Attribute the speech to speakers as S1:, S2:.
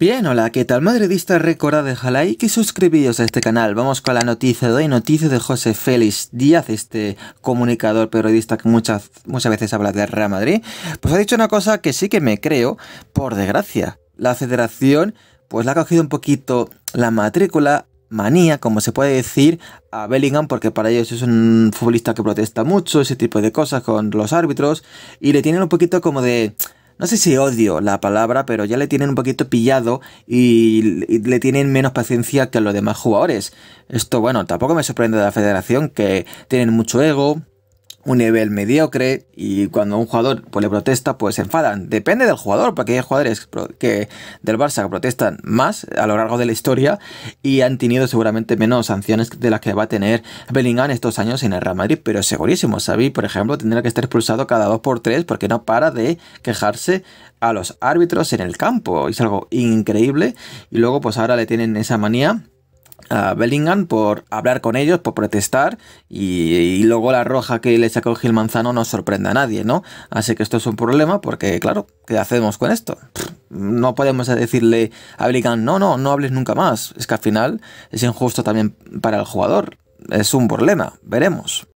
S1: Bien, hola, ¿qué tal? Madridista, recordad like y suscribíos a este canal. Vamos con la noticia de hoy, noticia de José Félix Díaz, este comunicador periodista que muchas, muchas veces habla de Real Madrid. Pues ha dicho una cosa que sí que me creo, por desgracia. La federación, pues le ha cogido un poquito la matrícula, manía, como se puede decir, a Bellingham, porque para ellos es un futbolista que protesta mucho, ese tipo de cosas con los árbitros, y le tienen un poquito como de no sé si odio la palabra, pero ya le tienen un poquito pillado y, le tienen menos paciencia que a los demás jugadores. Esto, bueno, tampoco me sorprende de la federación, que tienen mucho ego, un nivel mediocre y cuando un jugador pues, le protesta, pues se enfadan. Depende del jugador, porque hay jugadores que del Barça que protestan más a lo largo de la historia y han tenido seguramente menos sanciones de las que va a tener Bellingham estos años en el Real Madrid, pero segurísimo, Xavi, por ejemplo, tendrá que estar expulsado cada dos por tres porque no para de quejarse a los árbitros en el campo. Es algo increíble y luego pues ahora le tienen esa manía a Bellingham por hablar con ellos, por protestar y, luego la roja que le sacó Gil Manzano no sorprende a nadie, ¿no? Así que esto es un problema porque, claro, ¿qué hacemos con esto? no podemos decirle a Bellingham, no, no, no hables nunca más. Es que al final es injusto también para el jugador. Es un problema, veremos.